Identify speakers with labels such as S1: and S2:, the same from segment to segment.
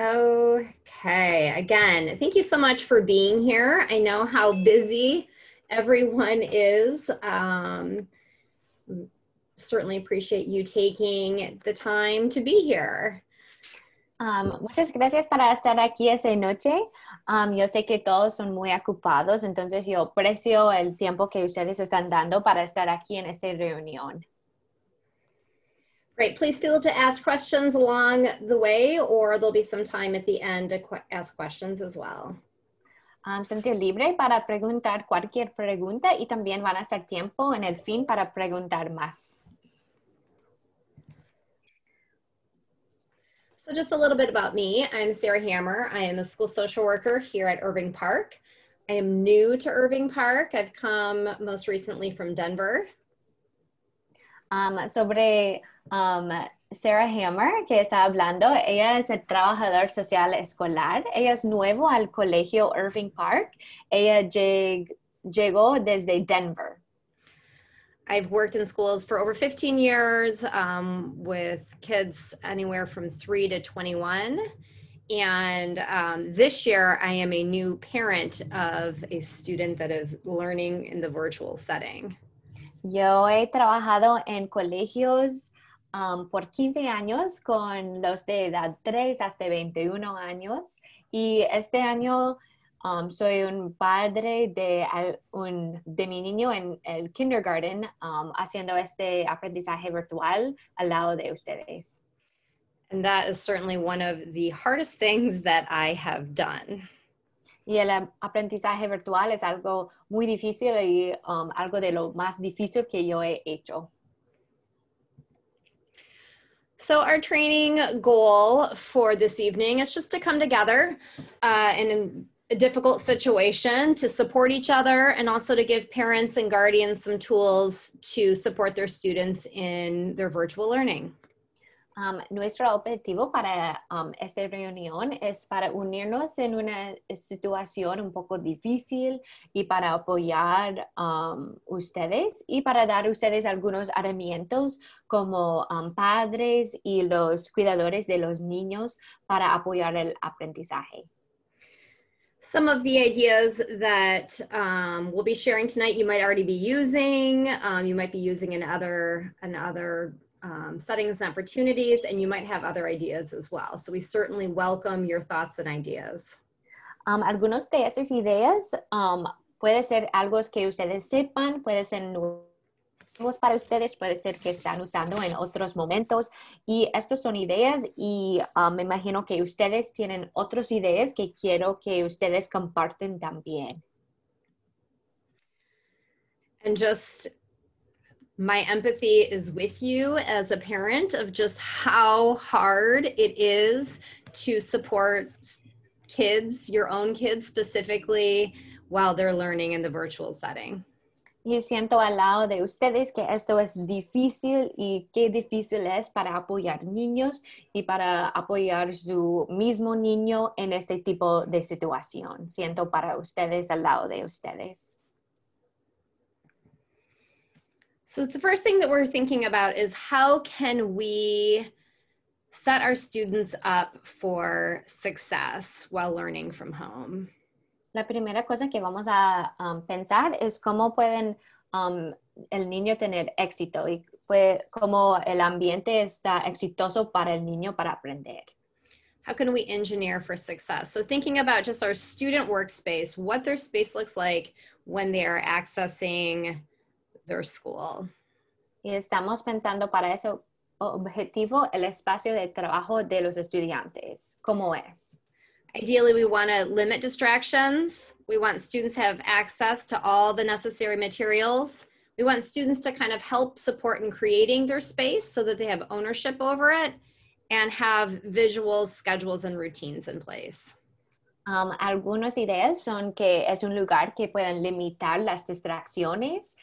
S1: Okay, again, thank you so much for being here. I know how busy everyone is. Um, certainly appreciate you taking the time to be here. Um, muchas gracias para estar aquí esta noche.
S2: Um, yo sé que todos son muy ocupados, entonces yo aprecio el tiempo que ustedes están dando para estar aquí
S1: en esta reunión. Great. Please feel to ask questions along the way, or there'll be some time at the end to qu ask questions as well. Um, sentir libre para preguntar cualquier pregunta y también
S2: van a estar tiempo en el fin para preguntar más.
S1: So just a little bit about me. I'm Sarah Hammer. I am a school social worker here at Irving Park. I am new to Irving Park. I've come most recently from Denver. Um, sobre um,
S2: Sarah Hammer, que está hablando. Ella es el trabajador social escolar. Ella es nuevo al colegio Irving Park. Ella lleg llegó desde Denver.
S1: I've worked in schools for over 15 years um, with kids anywhere from 3 to 21. And um, this year, I am a new parent of a student that is learning in the virtual setting.
S2: Yo he trabajado en colegios por 15 años con los de edad 3 hasta 21 años y este año soy un padre de, un, de mi niño en el kindergarten haciendo este aprendizaje virtual al lado de
S1: ustedes. certainly the hardest things done. Y el aprendizaje virtual es algo muy difícil y algo
S2: de lo más difícil que yo he hecho.
S1: So, our training goal for this evening is just to come together uh, in a difficult situation to support each other and also to give parents and guardians some tools to support their students in their virtual learning.
S2: Um, nuestro objetivo para um, esta reunión es para unirnos en una situación un poco difícil y para apoyar a um, ustedes y para dar ustedes algunos herramientas como padres y los cuidadores de los niños para apoyar el aprendizaje.
S1: some of the ideas that we'll be sharing tonight you might already be using you might be using in um, settings and opportunities, and you might have other ideas as well. So we certainly welcome your thoughts and ideas. Um, algunos de estas ideas um, puede ser algo que ustedes sepan,
S2: puede ser nuevos para ustedes, puede ser que están usando en otros momentos. Y estas son ideas y um, me imagino que ustedes tienen otras ideas que quiero
S1: que ustedes comparten también. And just my empathy is with you as a parent of just how hard it is to support kids, your own kids specifically, while they're learning in the virtual setting. Y
S2: siento al lado de ustedes que esto es difícil y qué difícil es para apoyar niños y para apoyar su mismo niño en este tipo de situación. Siento para ustedes al lado de ustedes.
S1: So the first thing that we're thinking about is how can we set our students up for success while learning from home?
S2: La primera cosa que vamos a um, pensar es cómo pueden um, el niño tener éxito y cómo el ambiente está exitoso para el niño para aprender.
S1: How can we engineer for success? So thinking about just our student workspace, what their space looks like when they are accessing their school. Y estamos pensando para ese objetivo el espacio de trabajo de los estudiantes. ¿Cómo es? Ideally, we want to limit distractions. We want students to have access to all the necessary materials. We want students to kind of help support in creating their space so that they have ownership over it and have visual schedules and routines in place.
S2: Um, algunas ideas son que es un lugar que pueden limitar las distracciones,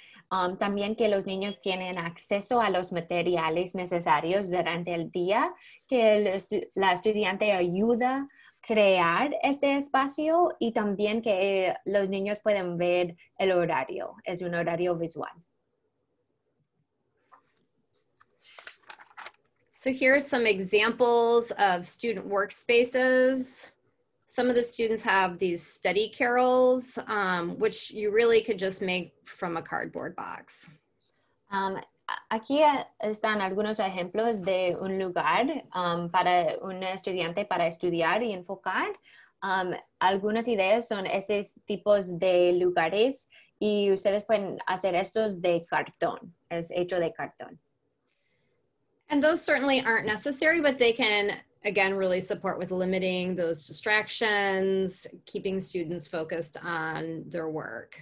S2: también que los niños tienen acceso a los materiales necesarios durante el día, que la estudiante ayuda a crear este espacio y también que eh, los niños pueden ver el horario, es un horario
S1: visual. So are some examples of student workspaces. some of the students have these study carols, um, which you really could just make from a cardboard box. Um, aquí están algunos ejemplos de un
S2: lugar um, para un estudiante para estudiar y enfocar. Um, algunas ideas son esos tipos de lugares y ustedes pueden hacer estos de cartón, es hecho de cartón.
S1: And those certainly aren't necessary, but they can again, really support with limiting those distractions, keeping students focused on their work.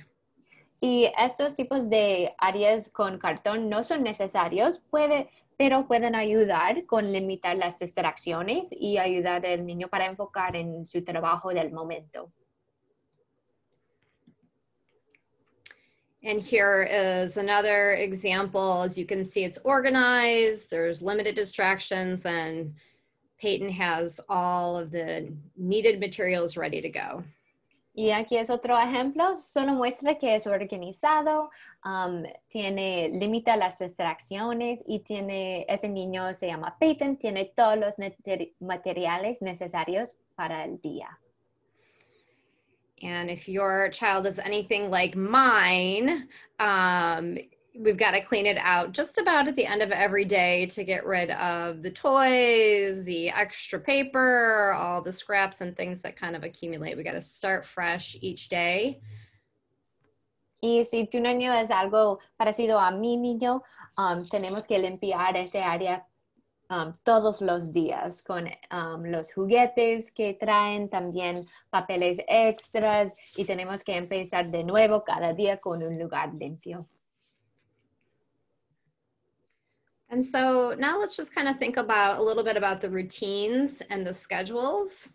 S2: Y estos tipos de áreas con cartón no son necesarios, puede, pero pueden ayudar con limitar las distracciones y ayudar al niño para enfocar en su trabajo del
S1: momento. And here is another example. As you can see, it's organized, there's limited distractions, and Peyton has all of the needed materials ready to go. Y aquí es otro ejemplo, solo muestra que es organizado,
S2: um, tiene, limita las distracciones y tiene, ese niño se llama Peyton, tiene todos los materiales necesarios para el día.
S1: And if your child is anything like mine, um, we've got to clean it out just about at the end of every day to get rid of the toys, the extra paper, all the scraps and things that kind of accumulate. We got to start fresh each day. Y si tu niño es
S2: algo parecido a mi niño, um, tenemos que limpiar ese área um, todos los días con um, los juguetes que traen, también papeles extras y tenemos que empezar de nuevo cada día con un lugar limpio.
S1: And so now let's just kind of think about a little bit about the routines and the schedules.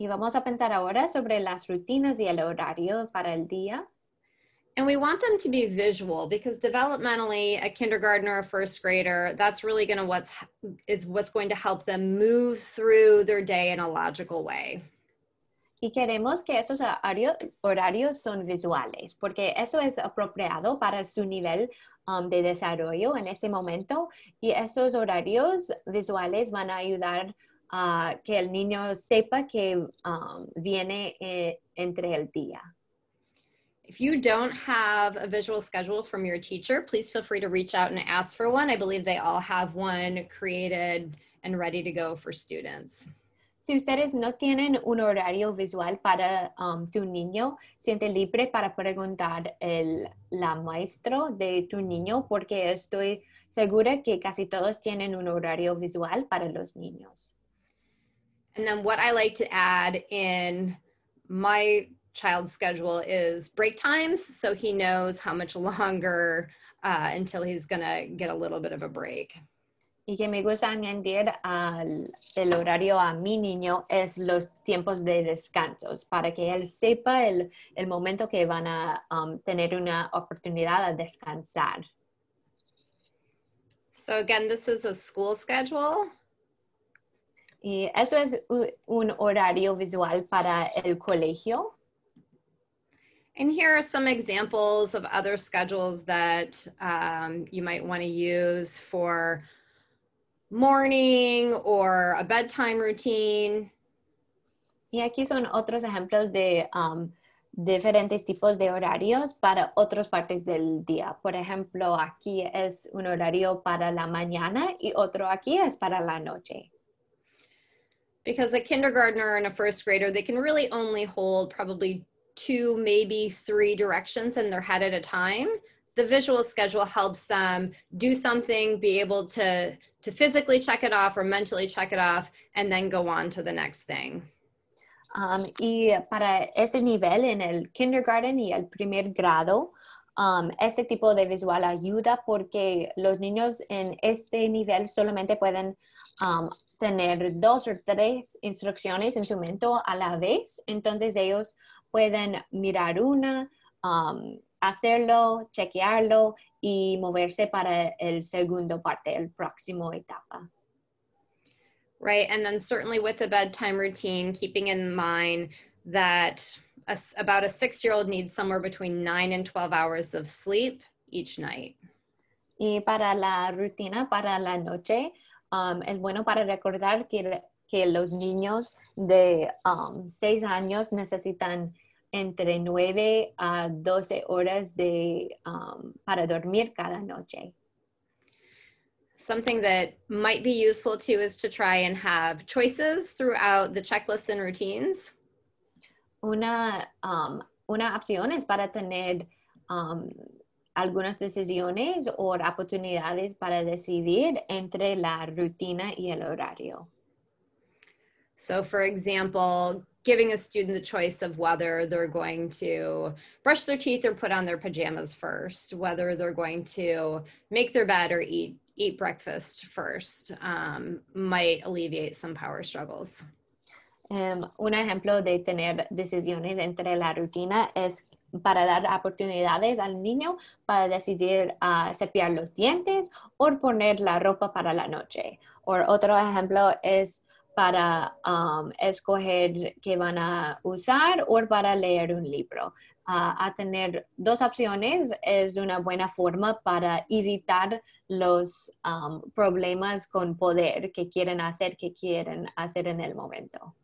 S1: Y vamos a pensar ahora sobre las rutinas y el horario para el día. And we want them to be visual because developmentally, a kindergartner or first grader, that's really going to what's is what's going to help them move through their day in a logical way.
S2: Y queremos que esos horarios son visuales, porque eso es apropiado para su nivel um, de desarrollo en ese momento. Y esos horarios visuales van a ayudar a uh, que el niño sepa que um, viene eh, entre el día.
S1: If you don't have a visual schedule from your teacher, please feel free to reach out and ask for one. I believe they all have one created and ready to go for students. Si ustedes no tienen un horario
S2: visual para um, tu niño, siente libre para preguntar el, la maestro de tu niño porque estoy segura que casi todos tienen un horario visual para los niños.
S1: And then what I like to add in my child's schedule is break times so he knows how much longer uh, until he's going to get a little bit of a break y que me gusta
S2: añadir al el horario a mi niño es los tiempos de descansos para que él sepa el, el momento que van a um, tener una oportunidad a descansar.
S1: So again, this is a school schedule.
S2: Y eso es un horario visual para el colegio.
S1: And here are some examples of other schedules that um, you might want to use for morning or a bedtime routine. Y aquí son
S2: otros ejemplos de um, diferentes tipos de horarios para otras partes del día. Por ejemplo, aquí es un horario para la mañana y otro aquí es
S1: para la noche. Because a kindergartner and a first grader, they can really only hold probably two, maybe three directions in their head at a time the visual schedule helps them do something, be able to, to physically check it off or mentally check it off, and then go on to the next thing. Um,
S2: y para este nivel, en el kindergarten y el primer grado, um, este tipo de visual ayuda porque los niños en este nivel solamente pueden um, tener dos o tres instrucciones en su mente a la vez. Entonces ellos pueden mirar una, um, hacerlo, chequearlo y moverse para el segundo parte, el próximo etapa.
S1: Right, and then certainly with the bedtime routine, keeping in mind that a, about a six year old needs somewhere between nine and 12 hours of sleep each night. Y para la rutina, para la noche,
S2: um, es bueno para recordar que, que los niños de um, seis años necesitan entre 9 a 12 horas de, um,
S1: para dormir cada noche. Something that might be useful too is to try and have choices throughout the checklists and routines. Una, um, una opción es para tener um,
S2: algunas decisiones o oportunidades para decidir entre la rutina
S1: y el horario. So, for example, giving a student the choice of whether they're going to brush their teeth or put on their pajamas first, whether they're going to make their bed or eat eat breakfast first, um, might alleviate some power struggles.
S2: Um, un ejemplo de tener decisiones entre la rutina es para dar oportunidades al niño para decidir uh, cepillar los dientes o poner la ropa para la noche. O otro ejemplo es para um, escoger qué van a usar o para leer un libro. Uh, a tener dos opciones es una buena forma para evitar los um, problemas con poder
S1: que quieren hacer, que quieren hacer en el momento.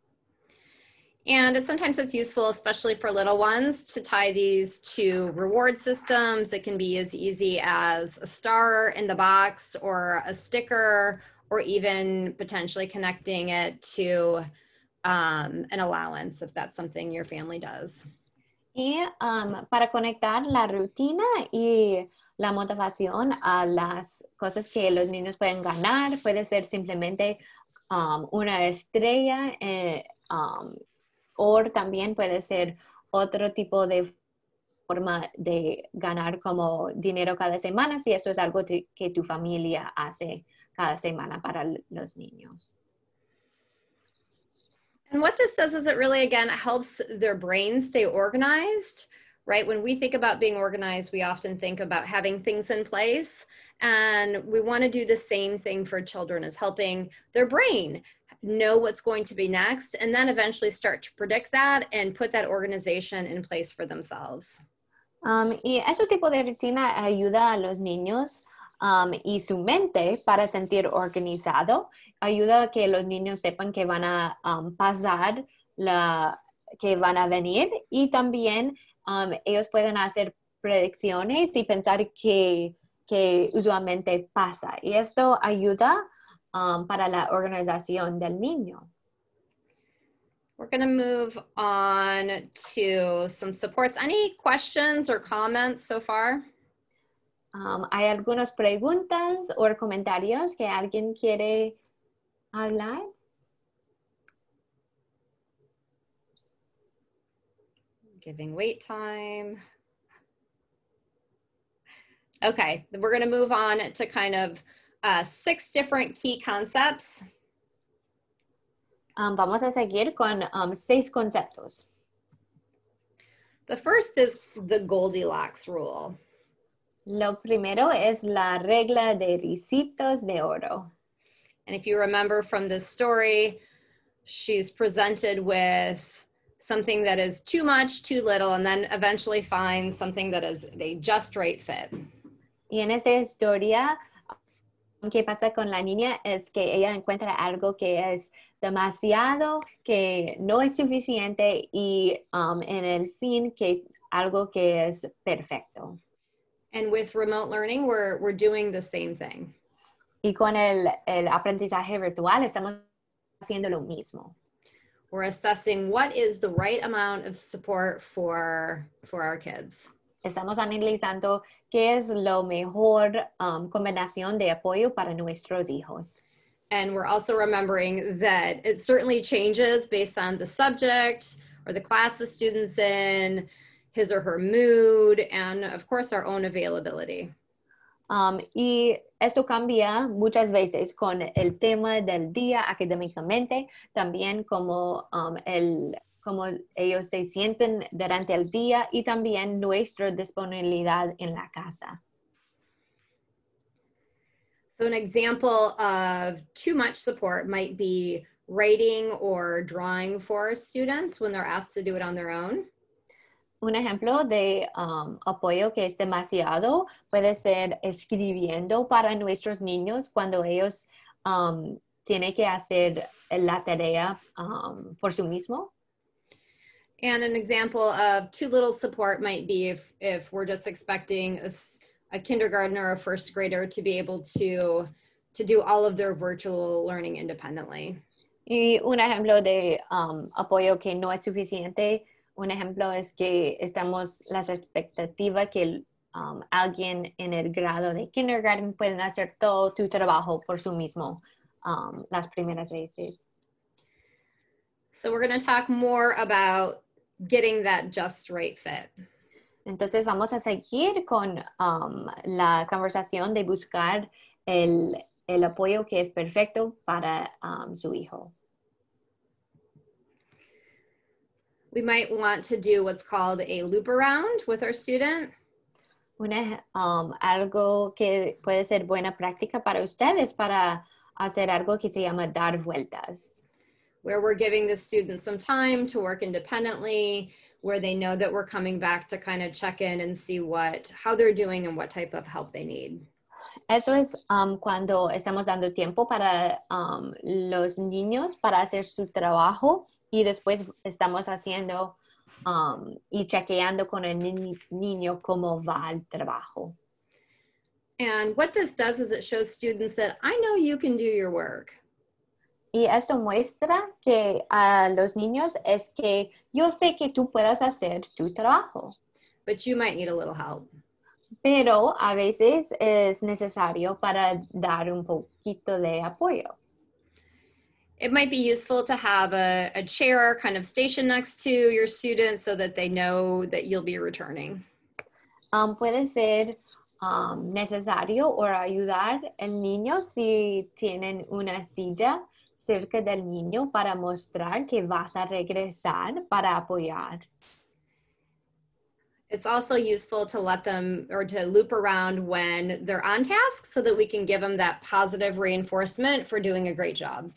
S1: And sometimes it's useful, especially for little ones, to tie these to reward systems. It can be as easy as a star in the box or a sticker or even potentially connecting it to um, an allowance if that's something your family does.
S2: Y um, para conectar la rutina y la motivación a las cosas que los niños pueden ganar, puede ser simplemente um, una estrella eh, um, o también puede ser otro tipo de forma de ganar como dinero cada semana si eso es algo que tu familia hace. cada semana para los niños.
S1: And what this does is it really, again, helps their brain stay organized, right? When we think about being organized, we often think about having things in place. And we want to do the same thing for children as helping their brain know what's going to be next and then eventually start to predict that and put that organization in place for themselves.
S2: Um, y ese tipo de rutina ayuda a los niños Um, y su mente para sentir organizado. Ayuda a que los niños sepan que van a um, pasar, la, que van a venir y también um, ellos pueden hacer predicciones y pensar que, que usualmente pasa. Y esto ayuda
S1: para la organización del niño. We're going to move on to some supports. Any questions or comments so far? Um, ¿Hay algunas preguntas o comentarios que alguien quiere hablar? Giving wait time. Okay, we're going to move on to kind of uh, six different key concepts. Um, vamos a seguir con um, seis conceptos.
S2: The first is the Goldilocks rule.
S1: Lo primero es la
S2: regla de ricitos de oro. And if
S1: you remember from this story, she's presented with something that is too much, too little, and then eventually finds something that is a just right fit. Y en esa historia, ¿qué pasa con la niña? Es que ella
S2: encuentra algo que es demasiado, que no es suficiente y um, en el fin que algo que es perfecto.
S1: And with remote learning, we're, we're doing the same thing.
S2: Y con el, el aprendizaje virtual estamos haciendo lo mismo.
S1: We're assessing what is the right amount of support for, for our kids. Estamos analizando
S2: qué es lo mejor um, combinación de apoyo para nuestros hijos.
S1: And we're also remembering that it certainly changes based on the subject or the class the student's in, his or her mood, and of course our own availability. Um, y esto cambia muchas veces con el tema
S2: del día académicamente, también como um, el como ellos se sienten durante el día y también nuestra disponibilidad en la casa.
S1: So an example of too much support might be writing or drawing for students when they're asked to do it on their own un ejemplo de um, apoyo que es demasiado
S2: puede ser escribiendo para nuestros niños cuando ellos um, tienen que hacer la tarea um, por sí mismo.
S1: And an example of too little support might be if, if we're just expecting a, a kindergartner or a first grader to be able to, to do all of their virtual learning independently.
S2: Y un ejemplo de um, apoyo que no es suficiente Un ejemplo es que estamos las expectativas que um, alguien en el grado de kindergarten pueden hacer todo tu trabajo por su mismo um,
S1: las primeras veces. So we're going to talk more about getting that just right fit. Entonces vamos a seguir con
S2: um, la conversación de buscar el, el, apoyo que es perfecto para su hijo.
S1: we might want to do what's called a loop around with our student. Una,
S2: um, algo que puede ser buena práctica para ustedes para hacer algo que se
S1: llama dar vueltas. Where we're giving the students some time to work independently, where they know that we're coming back to kind of check in and see what, how they're doing and what type of help they need.
S2: Eso es um, cuando estamos dando tiempo para um, los niños para hacer su trabajo y después estamos haciendo um, y chequeando con el niño cómo va el trabajo. Y esto muestra que a los niños es que yo sé que tú puedes hacer tu trabajo. Pero a veces es necesario para dar un poquito de apoyo.
S1: it might be useful to have a, a chair kind of stationed next to your students so that they know that you'll be returning. Um, puede ser
S2: um, necesario o ayudar el niño si tienen una silla cerca del niño para mostrar que vas a regresar para
S1: apoyar. It's also useful to let them or to loop around when they're on task so that we can give them that positive reinforcement for doing a great job.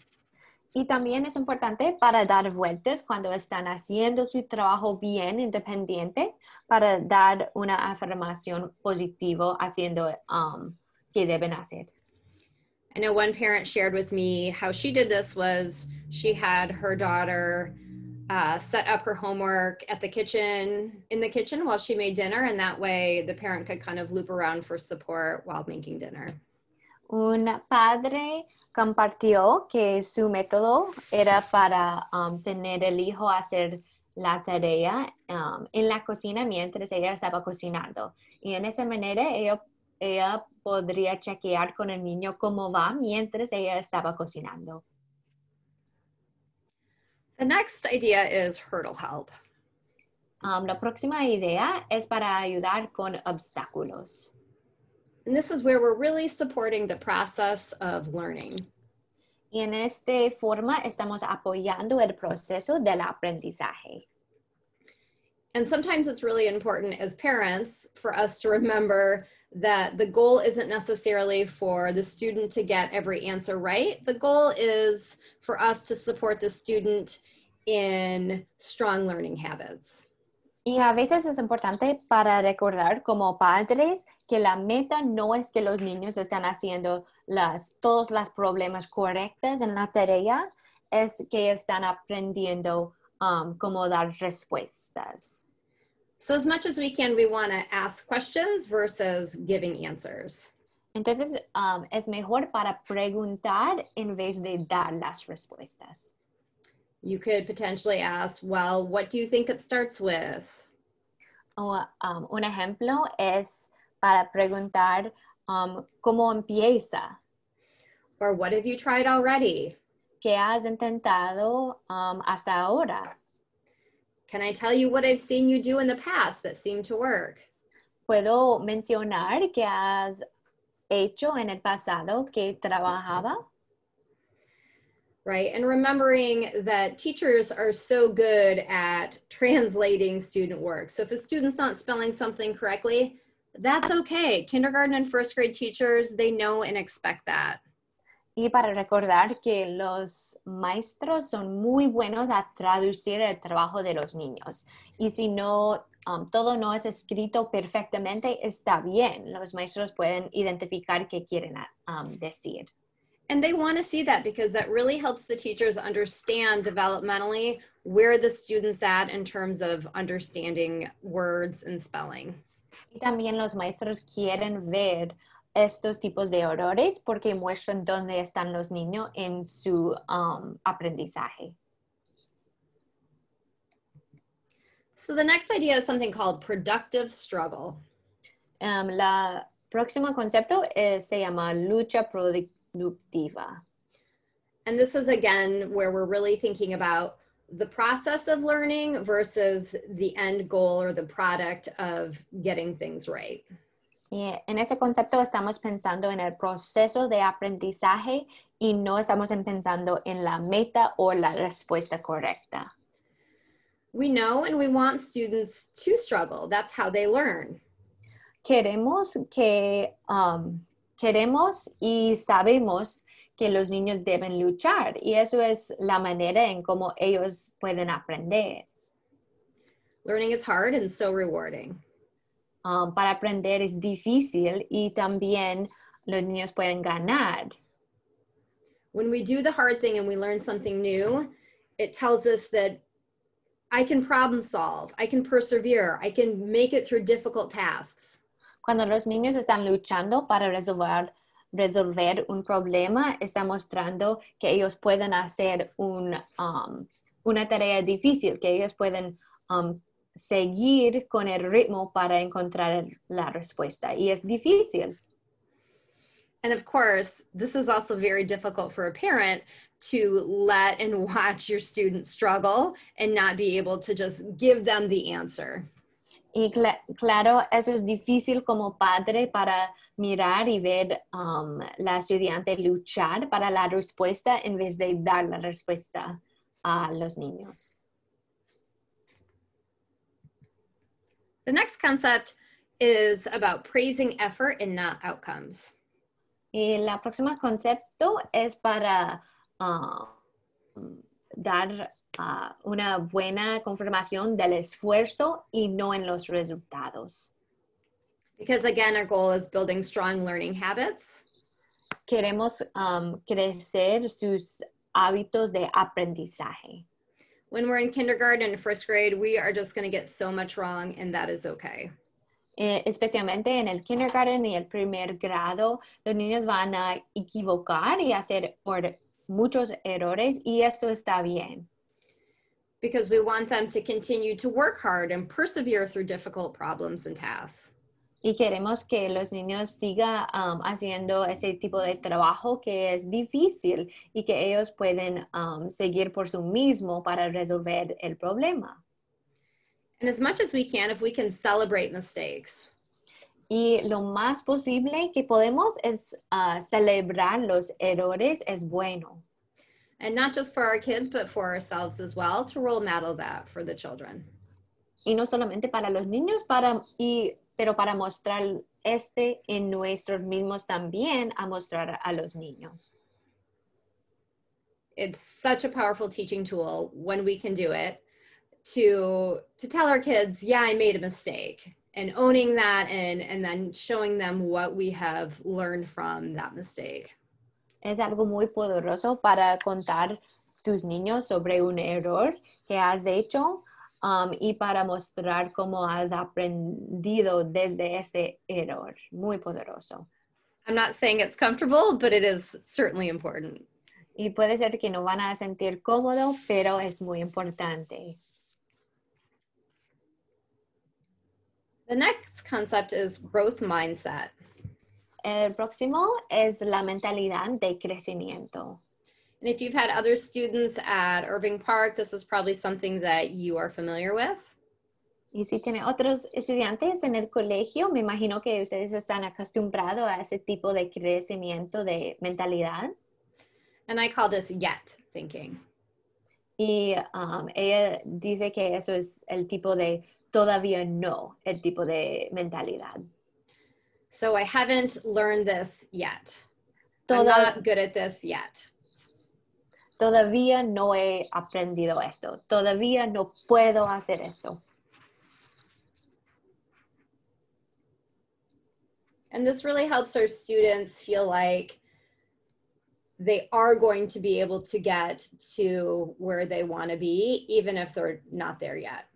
S1: Y también es importante para dar vueltas cuando están haciendo su
S2: trabajo bien independiente para dar una afirmación positiva
S1: haciendo um, que deben hacer. I know one parent shared with me how she did this was she had her daughter uh, set up her homework at the kitchen in the kitchen while she made dinner, and that way the parent could kind of loop around for support while making dinner.
S2: Un padre compartió que su método era para um, tener el hijo hacer la tarea um, en la cocina mientras ella estaba cocinando. Y en esa manera ella, podría chequear con el niño cómo va mientras ella estaba cocinando.
S1: The next idea is hurdle help.
S2: Um, la próxima idea es para ayudar con obstáculos. And this is where we're
S1: really supporting the process of learning.
S2: Y en esta forma estamos apoyando el proceso del aprendizaje.
S1: And sometimes it's really important as parents for us to remember that the goal isn't necessarily for the student to get every answer right. The goal is for us to support the student in strong learning habits.
S2: Y a veces es importante para recordar como padres que la meta no es que los niños están haciendo todos los problemas correctos en la tarea, es que están aprendiendo um, cómo dar respuestas.
S1: So as much as we can, we want to ask questions versus
S2: giving answers. Entonces um, es mejor para preguntar en vez de dar las respuestas. you could potentially ask, well, what do you think it starts with? Oh, um, un ejemplo es para preguntar um, cómo empieza. Or what have you tried already? ¿Qué has intentado um, hasta ahora? Can I tell you what I've seen you do in the past that seemed to work? Puedo mencionar que has hecho en el pasado
S1: que trabajaba right? And remembering that teachers are so good at translating student work. So if a student's not spelling something correctly, that's okay. Kindergarten and first grade teachers, they know and expect that. Y para recordar
S2: que los maestros son muy buenos a traducir el trabajo de los niños. Y si no, um, todo no es escrito perfectamente, está bien. Los maestros pueden identificar qué quieren um, decir.
S1: And they want to see that because that really helps the teachers understand developmentally where the students at in terms of understanding words and spelling.
S2: Y también los maestros quieren ver estos tipos de errores porque muestran dónde están los niños en
S1: su um, aprendizaje. So the next idea is something called productive struggle. Um, la
S2: próxima concepto eh, se llama lucha produ Nupdiva.
S1: And this is again where we're really thinking about the process of learning versus the end goal or the product of getting things right. Sí,
S2: en ese concepto estamos pensando en el proceso de aprendizaje y no estamos pensando en la meta o la respuesta correcta.
S1: We know and we want students to struggle. That's how they learn. Queremos
S2: que um, queremos y sabemos que los niños deben luchar y eso es la manera en cómo ellos pueden aprender. Learning is hard and so rewarding. Um, para aprender es difícil
S1: y también los niños pueden ganar. When we do the hard thing and we learn something new, it tells us that I can problem solve, I can persevere, I can make it through difficult tasks. Cuando los niños
S2: están luchando para resolver, un problema, está mostrando que ellos pueden hacer um, una tarea difícil, que ellos pueden um, seguir con el ritmo para encontrar la respuesta. Y es
S1: difícil. And of course, this is also very difficult for a parent to let and watch your student struggle and not be able to just give them the answer. Y claro, eso es difícil como padre
S2: para mirar y ver a um, la estudiante luchar para la respuesta en vez de dar la respuesta a los niños.
S1: The next concept is about praising effort and not outcomes. Y próximo concepto es para
S2: um, dar ah, una buena confirmación del esfuerzo y no en los
S1: resultados. Because again, our goal
S2: is building strong learning habits. Queremos um, crecer sus hábitos de aprendizaje.
S1: When we're in kindergarten and first grade, we are just going to get so much wrong, and that is okay.
S2: Eh, especialmente en el kindergarten y el primer grado, los niños van a equivocar y hacer
S1: muchos errores y esto está bien. Because we want them to continue to work hard and persevere through difficult problems and tasks. Y queremos que los
S2: niños sigan um, haciendo ese tipo de trabajo que es difícil y que ellos pueden um, seguir por su mismo para resolver el problema. And as much as we can, if we can celebrate mistakes. Y lo más
S1: posible que podemos es uh, celebrar los errores es bueno. And not just for our kids, but for ourselves as well, to role model that for the children. Y no solamente para los niños, para, y, pero para mostrar este
S2: en nuestros mismos también a mostrar a los niños.
S1: It's such a powerful teaching tool when we can do it to to tell our kids, yeah, I made a mistake and owning that and and then showing them what we have learned from that mistake. Es algo muy poderoso para
S2: contar tus niños sobre un error que has hecho um, y para mostrar cómo has aprendido desde ese error. Muy poderoso. I'm not saying it's comfortable, but it is certainly important. Y puede ser que no van a sentir cómodo, pero es muy importante. The next concept is growth mindset.
S1: El próximo es la mentalidad de crecimiento. And if you've had other students at Irving Park, this is probably something that you are familiar with. Y si tiene otros estudiantes en el colegio, me imagino que ustedes están
S2: acostumbrados a ese tipo de crecimiento de mentalidad. And I call this yet thinking. Y um, ella dice que eso es el tipo de todavía no el tipo de mentalidad. So I
S1: haven't learned this yet. I'm not good at this yet.
S2: Todavía no he aprendido esto. Todavía no puedo hacer esto.
S1: And this really helps our students feel like they are going to be able to get to where they want to be, even if they're not there yet.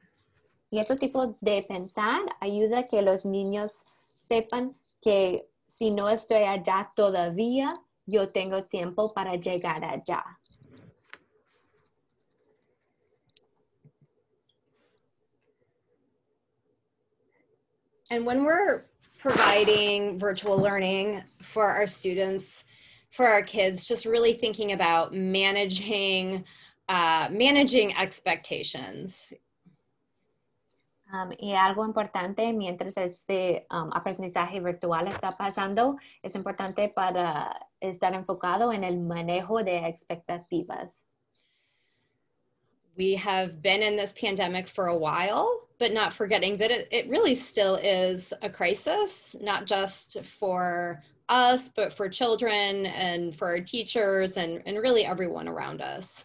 S1: Y esos tipo de pensar ayuda a que los niños sepan que
S2: si no estoy allá todavía, yo tengo tiempo para llegar allá.
S1: And when we're providing virtual learning for our students, for our kids, just really thinking about managing uh, managing expectations.
S2: Um, y algo importante mientras este um, aprendizaje virtual está pasando, es importante para estar enfocado en el manejo de
S1: expectativas. We have been in this pandemic for a while, but not forgetting that it, it really still is a crisis, not just for us, but for children and for our teachers and, and really everyone around us.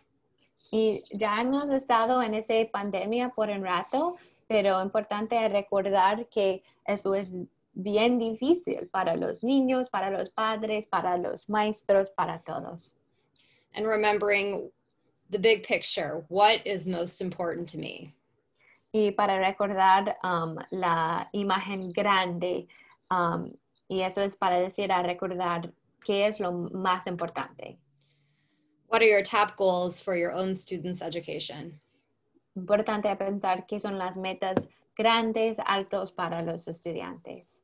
S1: Y ya hemos estado en esa pandemia por un rato,
S2: pero importante recordar que esto es bien difícil para
S1: los niños, para los padres, para los maestros, para todos. And remembering the big picture, what is most important to me? Y
S2: para recordar um, la imagen grande, um, y eso es para decir a recordar qué es lo más importante. What are your top goals for your own students' education? importante pensar qué son las metas grandes, altos para los estudiantes.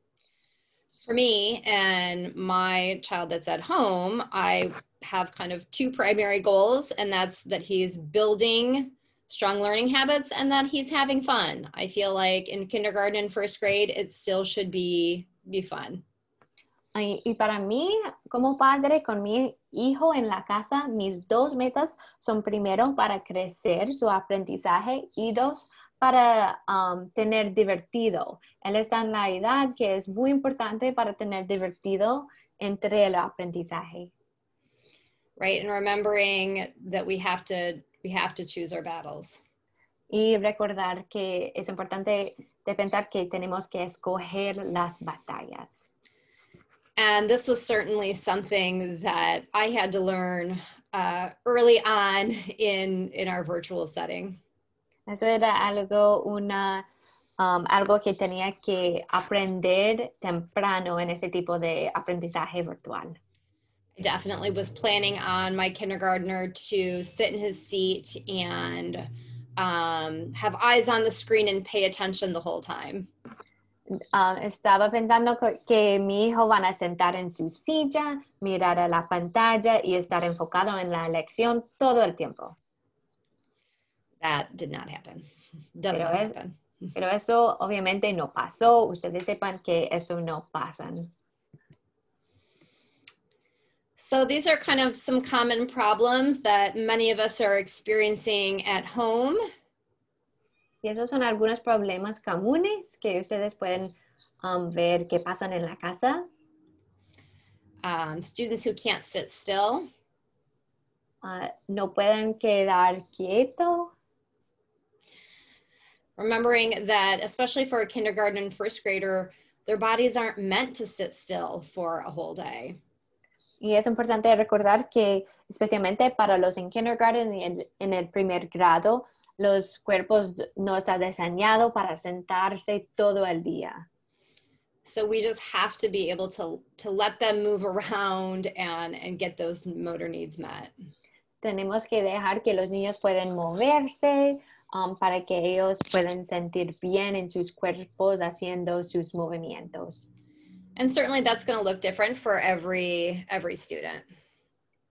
S1: For me and my child that's at home, I have kind of two primary goals, and that's that he's building strong learning habits and that he's having fun. I feel like in kindergarten and first grade, it still should be be fun. Y, para mí, como padre, con mi hijo en la casa, mis
S2: dos metas son primero para crecer su aprendizaje y dos, para um, tener divertido. Él está en la edad que es muy importante para tener
S1: divertido entre el aprendizaje. Right, and remembering that we have to, we have to choose our battles. Y recordar que
S2: es importante de pensar que tenemos que escoger las batallas.
S1: And this was certainly something that I had to learn uh, early on in, in our virtual setting. Eso era algo,
S2: una, um, algo que tenía que aprender temprano en ese tipo de aprendizaje virtual.
S1: I definitely was planning on my kindergartner to sit in his seat and um, have eyes on the screen and pay attention the whole time.
S2: Ah, estaba pensando que, mi hijo van a sentar en su silla, mirar a la pantalla y estar enfocado en la lección todo el tiempo. That did not happen. pero, eso obviamente no pasó. Ustedes sepan que esto no pasa.
S1: So these are kind of some common problems that many of us are experiencing at home. Y esos son
S2: algunos problemas comunes que ustedes pueden um, ver que pasan en la casa. Um, students who can't sit still. Uh, no pueden quedar quieto.
S1: Remembering that, especially for a kindergarten and first grader, their bodies aren't meant to sit still for a whole day.
S2: Y es importante recordar que, especialmente para los en kindergarten y en, en el primer grado, los cuerpos no está diseñado para sentarse todo el día.
S1: So we just have to be able to, to let them move around and, and get those motor needs met.
S2: Tenemos que dejar que los niños pueden moverse um, para que ellos pueden sentir bien en sus cuerpos haciendo sus movimientos.
S1: And certainly that's going to look different for every every student.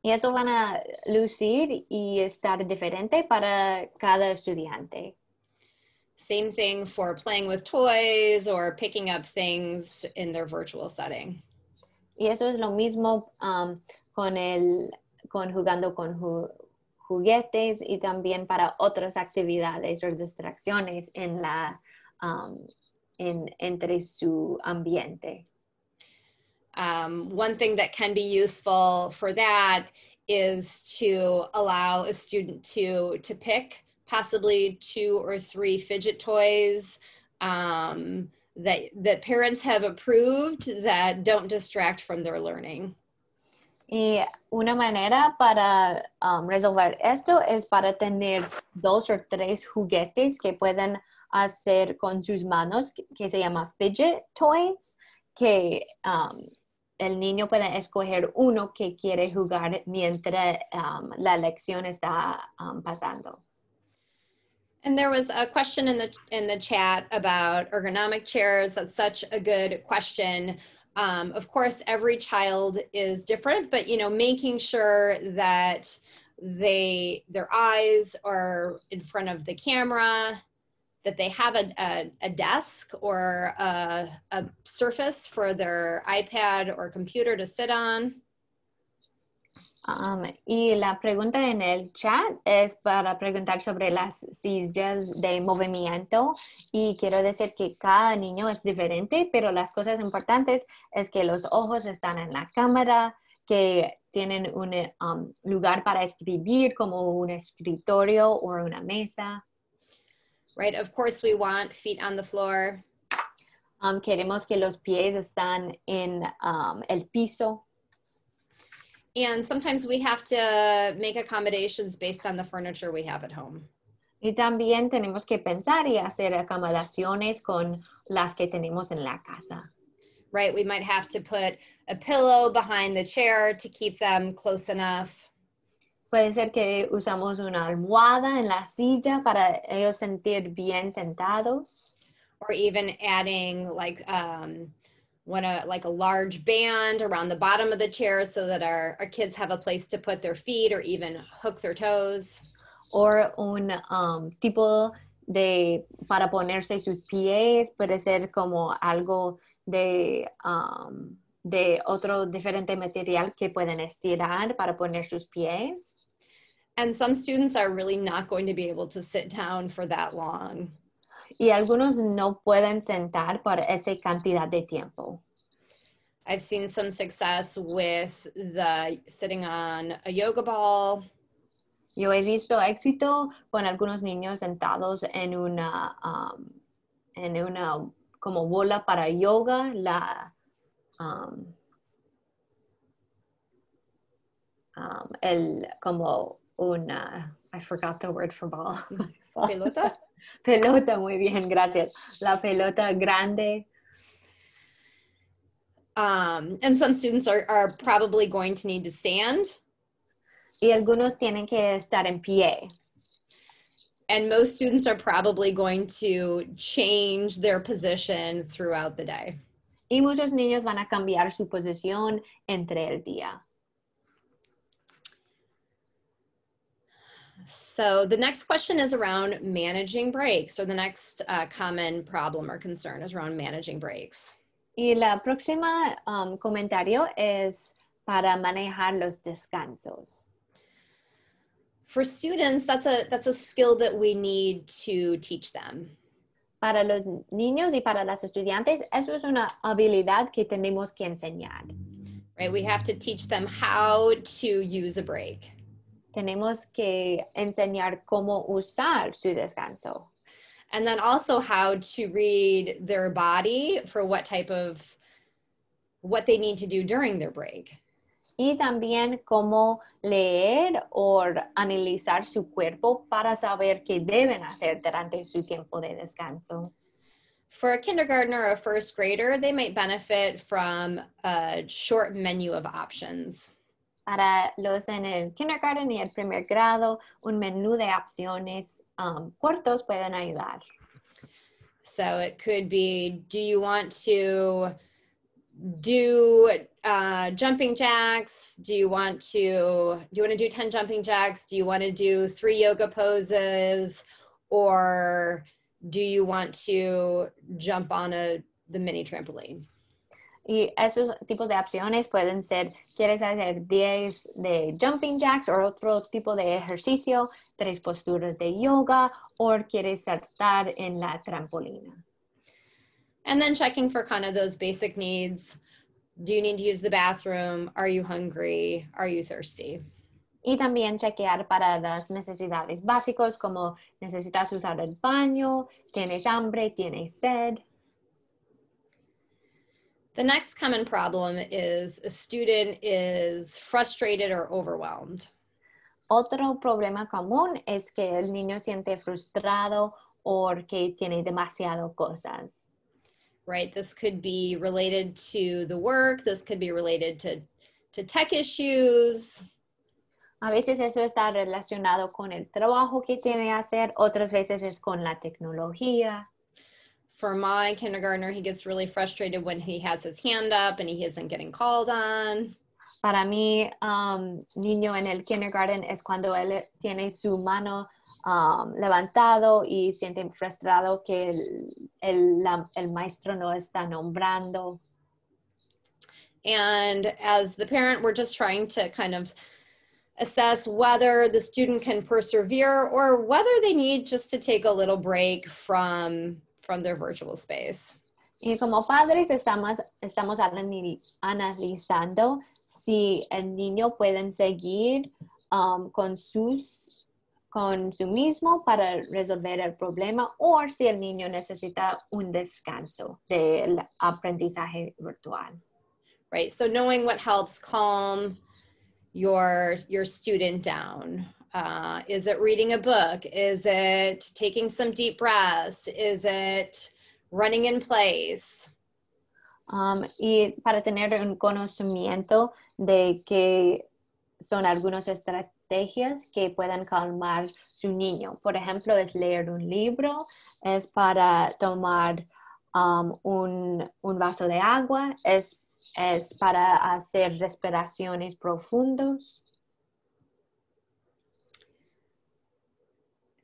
S2: Y eso van a lucir
S1: y estar diferente para
S2: cada estudiante.
S1: Same thing for playing with toys or picking up things in their virtual setting. Y eso es lo
S2: mismo um, con el con jugando con juguetes y también para otras actividades o distracciones en
S1: la um, en, entre su ambiente. Um, one thing that can be useful for that is to allow a student to, to pick possibly two or three fidget toys um, that, that parents have approved that don't distract from their learning. Y una manera para um,
S2: resolver esto es para tener dos o tres juguetes que pueden hacer con sus manos, que, que se llama fidget toys, que um, el niño puede escoger uno que quiere jugar mientras um, la lección está um, pasando.
S1: And there was a question in the in the chat about ergonomic chairs. That's such a good question. Um, of course, every child is different, but you know, making sure that they their eyes are in front of the camera that they have a, a, desk or a, surface for their iPad or computer to sit on.
S2: Um, y la pregunta en el chat es para preguntar sobre las sillas de movimiento y quiero decir que cada niño es diferente, pero las cosas importantes es que los ojos están en la cámara, que tienen un um, lugar para escribir como un escritorio o una mesa.
S1: right? Of course, we want feet on the floor.
S2: Um, queremos que los pies están en um, el piso.
S1: And sometimes we have to make accommodations based on the furniture we have at home. Y también tenemos que pensar y hacer
S2: acomodaciones con las que tenemos en la casa.
S1: Right, we might have to put a pillow behind the chair to keep them close enough. Puede ser
S2: que usamos una almohada en la silla para ellos sentir bien sentados.
S1: O even adding like um, a uh, like a large band around the bottom of the chair so that our, our kids have a place to put their feet or even hook their toes. Or
S2: un um, tipo de para ponerse sus pies puede ser como algo de um, de otro diferente material que pueden estirar para poner sus pies.
S1: And some students are really not going to be able to sit down for that long.
S2: Y algunos no pueden sentar por esa cantidad de tiempo.
S1: I've seen some success with the sitting on a yoga ball.
S2: Yo he visto éxito con algunos niños sentados en una, um, en una como bola para yoga, la, um, um, el como una, I forgot the word for ball. pelota. pelota, muy bien,
S1: gracias. La pelota grande. Um, and some students are, are probably going to need to stand. Y algunos tienen que estar en pie. And most students are probably going to change their position throughout the day. Y muchos niños van a cambiar su posición entre el día. So the next question is around managing breaks, or the next uh, common problem or concern is around managing breaks. Y la próxima um,
S2: comentario es para manejar los descansos. For students, that's a that's a skill that we need to teach them. Para los niños y para las estudiantes, eso es una habilidad que tenemos que enseñar. Right, we have to teach them how to use a break tenemos
S1: que enseñar cómo usar su descanso. And then also how to read their body for what type of what they need to do during their break. Y también
S2: cómo leer o analizar su cuerpo para saber qué deben hacer durante su tiempo de descanso.
S1: For a kindergartner or a first grader, they might benefit from a short menu of options para los en el kindergarten y el primer
S2: grado, un menú de opciones um, cortos pueden ayudar.
S1: So it could be, do you want to do uh, jumping jacks? Do you want to, do you want to do 10 jumping jacks? Do you want to do three yoga poses? Or do you want to jump on a, the mini trampoline? Y esos tipos
S2: de opciones pueden ser, quieres hacer 10 de jumping jacks o otro tipo de ejercicio, tres posturas de yoga, o quieres saltar en la trampolina.
S1: And then checking for kind of those basic needs. Do you need to use the bathroom? Are you hungry? Are you thirsty? Y también chequear
S2: para las necesidades básicas como necesitas usar el baño, tienes hambre, tienes sed.
S1: The next common problem is a student is frustrated or overwhelmed. Otro
S2: problema común es que el niño siente frustrado o que tiene demasiado cosas.
S1: Right, this could be related to the work, this could be related to, to tech issues. A veces eso está relacionado con el trabajo que tiene que hacer, otras veces es con la tecnología for my kindergartner, he gets really frustrated when he has his hand up and he isn't getting called on. Para mí, um, niño en el kindergarten es cuando él
S2: tiene su mano um, levantado y siente frustrado que
S1: el, el, la, el maestro no está nombrando. And as the parent, we're just trying to kind of assess whether the student can persevere or whether they need just to take a little break from from their virtual space. Y como padres estamos, estamos analizando
S2: si el niño puede seguir um, con, sus, con su mismo para resolver el problema o si el niño
S1: necesita un descanso del aprendizaje virtual. Right, so knowing what helps calm your, your student down Uh, is it reading a book? Is it taking some deep breaths? Is it running in place? Um, y para tener un
S2: conocimiento de que son algunas estrategias que puedan calmar su niño. Por ejemplo, es leer un libro, es para tomar um, un, vaso de agua, es, es
S1: para hacer respiraciones profundas.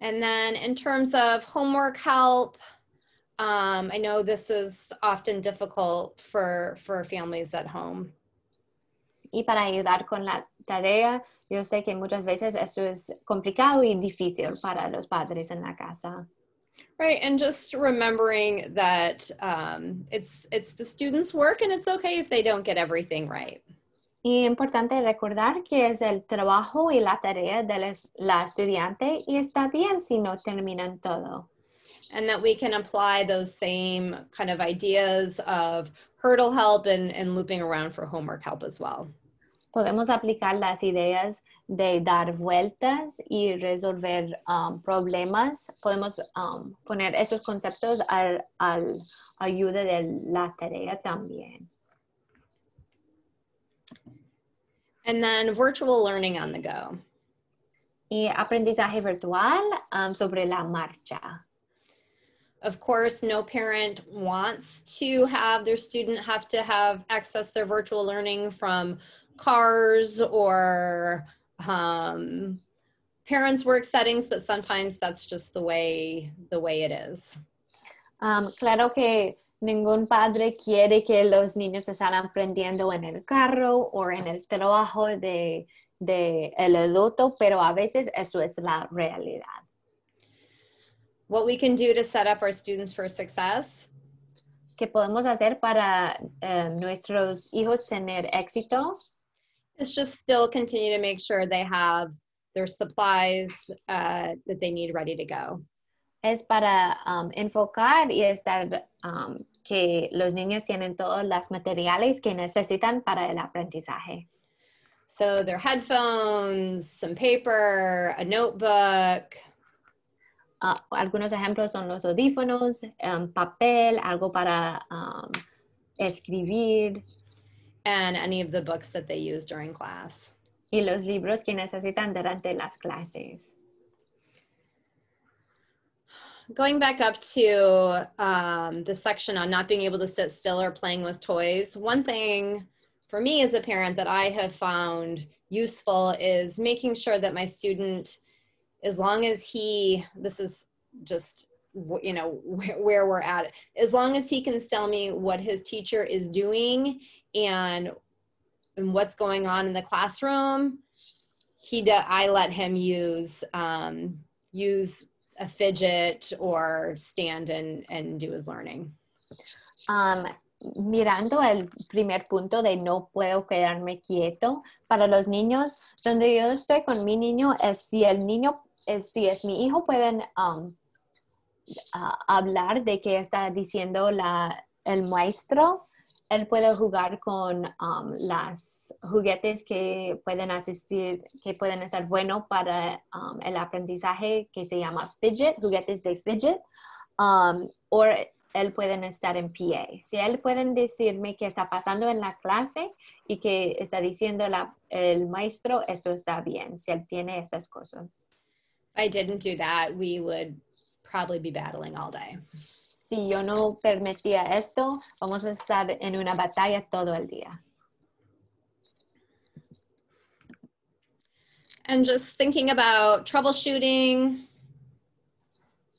S1: And then in terms of homework help, um, I know this is often difficult for, for families at home. Y para ayudar con la tarea, yo sé que muchas veces eso es
S2: complicado y difícil para los padres en la casa.
S1: Right, and just remembering that um, it's it's the students' work, and it's okay if they don't get everything right.
S2: Y importante recordar que es el trabajo y la tarea de la, estudiante y está bien si no terminan todo.
S1: and that we can apply those same ideas of hurdle help and, looping around for homework help as well. Podemos aplicar las ideas de dar vueltas
S2: y resolver um, problemas. Podemos um, poner esos conceptos al, al ayuda de la tarea también. And then virtual learning on the go. Y aprendizaje virtual um, sobre la marcha.
S1: Of course, no parent wants to have their student have to have access their virtual learning from cars or um, parents work settings, but sometimes that's just the way the way it is. Um, claro que Ningún padre quiere que los niños estén aprendiendo en
S2: el carro o en el trabajo de, de el adulto, pero a veces eso es la realidad.
S1: What we can do to set up our students for
S2: success. ¿Qué podemos hacer para um, nuestros hijos tener éxito?
S1: Is just still continue to make sure they have their supplies uh, that they need ready to go es para um, enfocar
S2: y estar um, que los niños tienen todos los materiales que necesitan para el aprendizaje. So their headphones, some paper, a notebook. Uh, algunos ejemplos son los audífonos, um, papel, algo para um, escribir. And
S1: any of the books that they use during class. Y los libros que necesitan durante las clases going back up to um, the section on not being able to sit still or playing with toys, one thing for me as a parent that I have found useful is making sure that my student, as long as he, this is just you know where we're at as long as he can tell me what his teacher is doing and and what's going on in the classroom he i let him use um, use a fidget or stand and, do his learning. Um, mirando el primer punto de no
S2: puedo quedarme quieto para los niños, donde yo estoy con mi niño es si el niño, es, si es mi hijo, pueden um, hablar de qué está diciendo la, el maestro él puede jugar con um, las juguetes que pueden asistir, que pueden estar bueno para um, el aprendizaje que se llama fidget, juguetes de fidget, um, o él pueden estar en PA. Si él pueden decirme qué está pasando en la clase y que está diciendo el maestro, esto está bien, si él tiene estas cosas. I didn't do that, we would probably be battling all day. si yo no permitía esto, vamos a estar en una batalla todo el día.
S1: And just thinking about
S2: troubleshooting.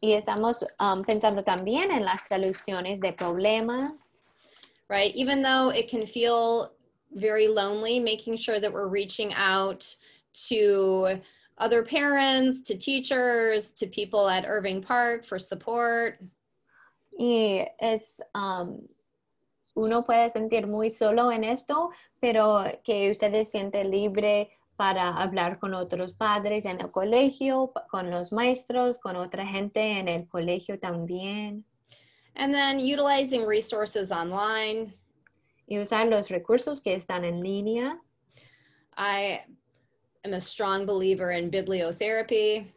S2: Y estamos um, pensando también en
S1: las soluciones de problemas. Right, even though it can feel very lonely, making sure that we're reaching out to other parents, to teachers, to people at Irving Park for support.
S2: Y es, um, uno puede sentir muy solo en esto, pero que ustedes siente libre para hablar con otros padres en el colegio, con los maestros, con otra gente en el colegio también.
S1: And then utilizing resources online. Y usar los recursos que están en línea. I am a strong believer in
S2: bibliotherapy.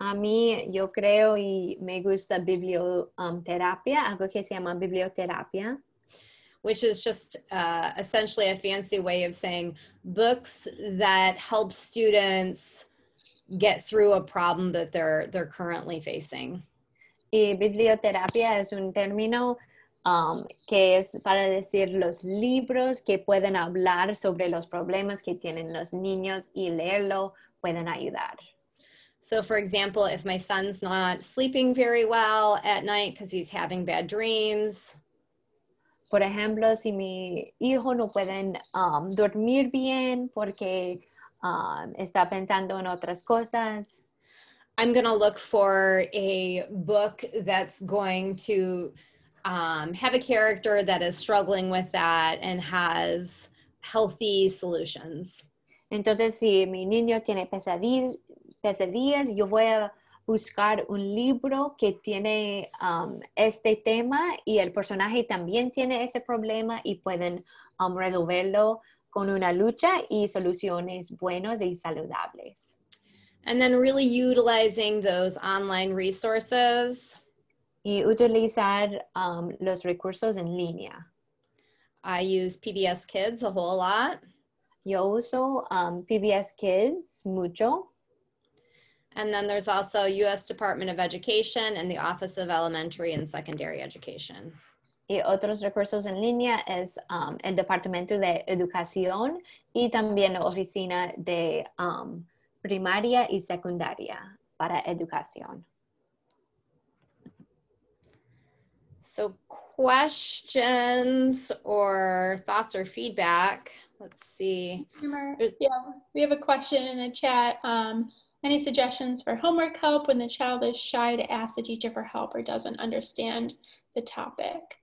S2: A mí yo creo y me gusta biblioterapia, um, algo que se llama biblioterapia.
S1: Which is just uh, essentially a fancy way of saying books that help students get through a problem that they're, they're currently facing. Y biblioterapia
S2: es un término um, que es para decir los libros que pueden hablar sobre los problemas que tienen los niños y leerlo pueden ayudar.
S1: So, for example, if my son's not sleeping very well at night because he's having bad dreams. Por ejemplo, si mi hijo no pueden
S2: um, dormir bien porque um, está pensando en otras
S1: cosas. I'm going to look for a book that's going to um, have a character that is struggling with that and has healthy solutions. Entonces, si mi niño tiene pesadillas,
S2: pesadillas, yo voy a buscar un libro que tiene um, este tema y el personaje también tiene ese problema y pueden um, resolverlo con una lucha y soluciones buenos y saludables.
S1: And then really utilizing those online resources. Y utilizar um, los recursos en línea. I use PBS Kids
S2: a whole lot. Yo uso PBS Kids mucho.
S1: And then there's also US Department of Education and the Office of Elementary and Secondary Education.
S2: Y otros recursos en línea es um, el Departamento de Educación y también la Oficina de um, Primaria y
S1: Secundaria para Educación. So questions or thoughts or feedback?
S3: Let's see. Yeah, we have a question in the chat. Um, any suggestions for homework help when the child is shy to ask the teacher for help or doesn't understand the topic?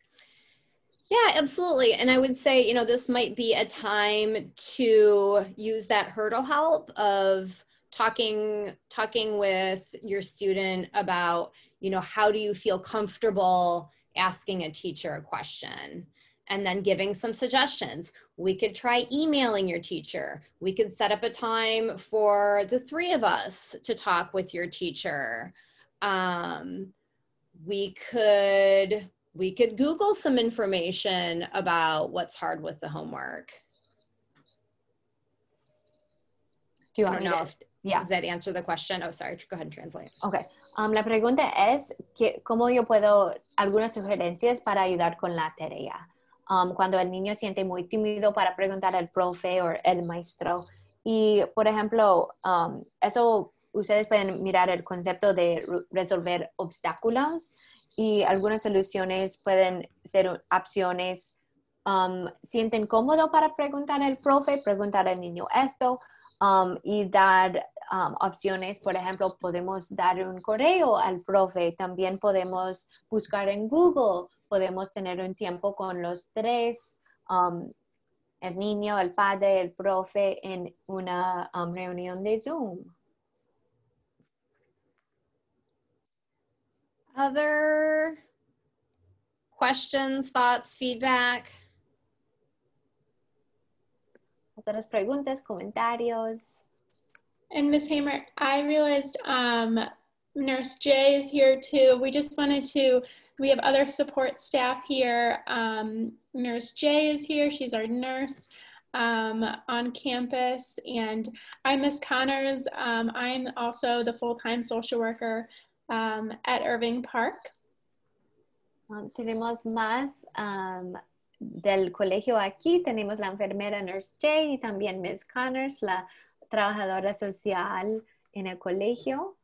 S1: Yeah, absolutely. And I would say, you know, this might be a time to use that hurdle help of talking talking with your student about, you know, how do you feel comfortable asking a teacher a question? and then giving some suggestions. We could try emailing your teacher. We could set up a time for the three of us to talk with your teacher. Um, we could we could Google some information about what's hard with the homework. Do you want I don't know if, yeah. does that answer the question? Oh, sorry. Go ahead and translate. Okay.
S2: Um, la pregunta es que, cómo yo puedo algunas sugerencias para ayudar con la tarea. Um, cuando el niño siente muy tímido para preguntar al profe o el maestro. Y, por ejemplo, um, eso ustedes pueden mirar el concepto de resolver obstáculos y algunas soluciones pueden ser opciones. Um, sienten cómodo para preguntar al profe, preguntar al niño esto y dar opciones. Por ejemplo, podemos dar un correo al profe, también podemos buscar en Google podemos tener un tiempo con los tres, um, el niño, el padre, el profe, en una um, reunión de Zoom.
S1: Other questions, thoughts, feedback?
S3: Otras preguntas, comentarios. And Ms. Hamer, I realized um, Nurse Jay is here too. We just wanted to, we have other support staff here. Um, nurse Jay is here, she's our nurse um, on campus. And I'm Miss Connors. Um, I'm also the full-time social worker um, at Irving Park.
S2: Um, tenemos más um, del colegio aquí. Tenemos la enfermera Nurse Jay y también Miss Connors, la trabajadora social en el colegio.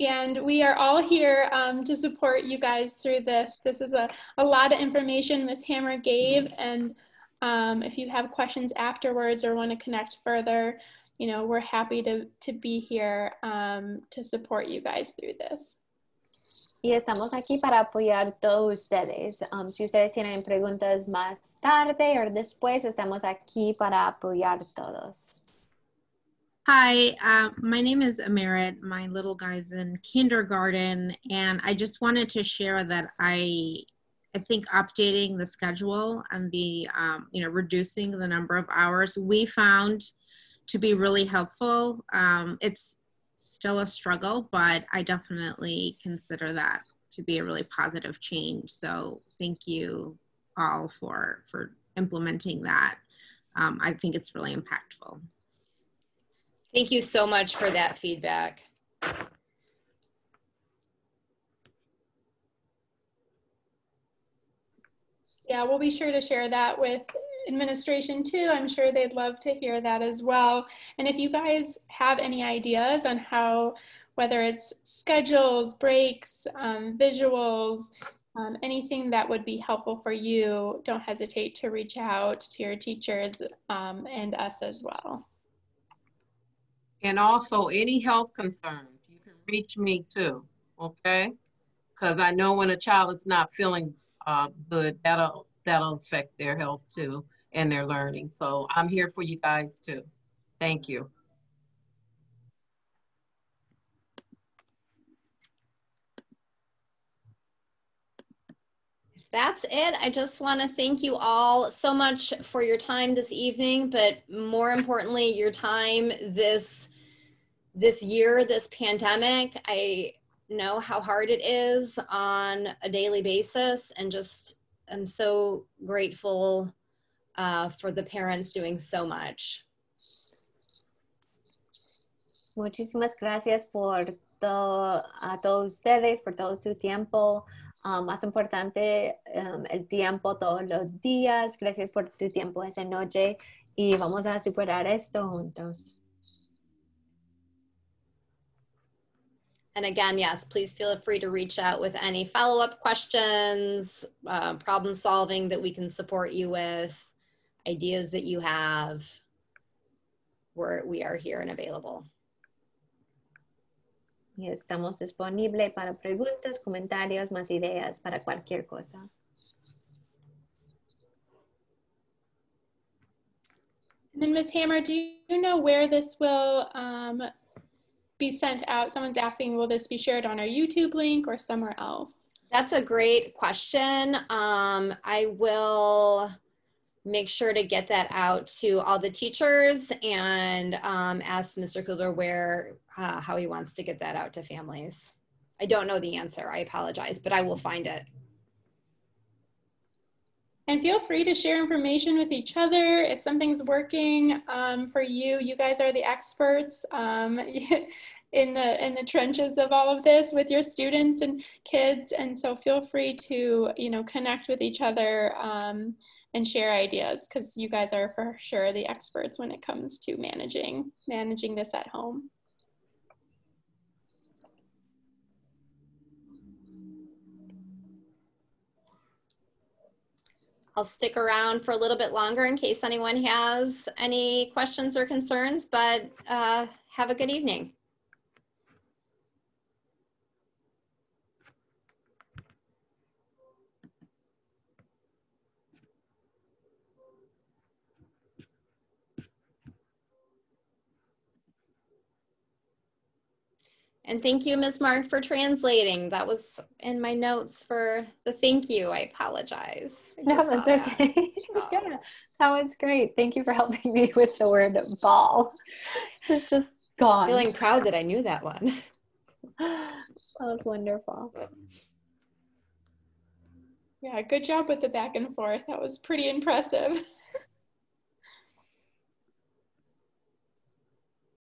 S3: And we are all here um, to support you guys through this. This is a, a lot of information Ms. Hammer gave. And um, if you have questions afterwards or want to connect further, you know, we're happy to, to be here um, to support you guys through this. Y estamos
S2: aquí para apoyar todos ustedes. Um, si ustedes tienen preguntas más tarde o después, estamos aquí para apoyar todos.
S3: Hi, uh, my name is Amerit. My little guy's in kindergarten, and I just wanted to share that I, I think updating the schedule and the, um, you know, reducing the number of hours we found to be really helpful. Um, it's still a struggle, but I definitely consider that to
S1: be a really positive change. So thank you all for for implementing that. Um, I think it's really impactful. Thank you so much for that feedback.
S3: Yeah, we'll be sure to share that with administration too. I'm sure they'd love to hear that as well. And if you guys have any ideas on how, whether it's schedules, breaks, um, visuals, um, anything that would be helpful for you, don't hesitate to reach out to your teachers um, and us as well. And also any health concerns, you can reach me too, okay? Because I know when a child is not feeling uh, good, that'll, that'll affect their health too and their learning. So I'm here for you guys too. Thank you.
S1: that's it. I just want to thank you all so much for your time this evening, but more importantly, your time this this year, this pandemic. I know how hard it is on a daily basis, and just i am so grateful uh, for the parents doing so much.
S2: Muchísimas gracias por todo, a todos ustedes, por todo su tiempo. Um, más importante, um, el tiempo todos los días. Gracias por tu tiempo esa noche y vamos a superar esto juntos.
S1: And again, yes, please feel free to reach out with any follow up questions, uh, problem solving that we can support you with, ideas that you have. We're, we are here and available
S2: y estamos disponibles para preguntas, comentarios, más ideas para cualquier cosa.
S3: And then Ms. Hammer, do you know where this will um, be sent out? Someone's asking, will this be shared on our YouTube link or somewhere else?
S1: That's a great question. Um, I will make sure to get that out to all the teachers and um, ask Mr. Kugler where, uh, how he wants to get that out to families. I don't know the answer, I apologize, but
S3: I will find it. And feel free to share information with each other. If something's working um, for you, you guys are the experts um, in, the, in the trenches of all of this with your students and kids. And so feel free to, you know, connect with each other. Um, and share ideas because you guys are for sure the experts when it comes to managing managing this at home.
S1: I'll stick around for a little bit longer in case anyone has any questions or concerns, but uh, have a good evening. And thank you, Ms. Mark, for translating. That was in my notes for the thank you. I apologize. I no, that's
S3: okay. That.
S1: yeah, that was great. Thank you for helping me with the word ball. It's just gone. Feeling proud that I knew that one. that was wonderful.
S3: Yeah, good job with the back and forth. That was pretty impressive.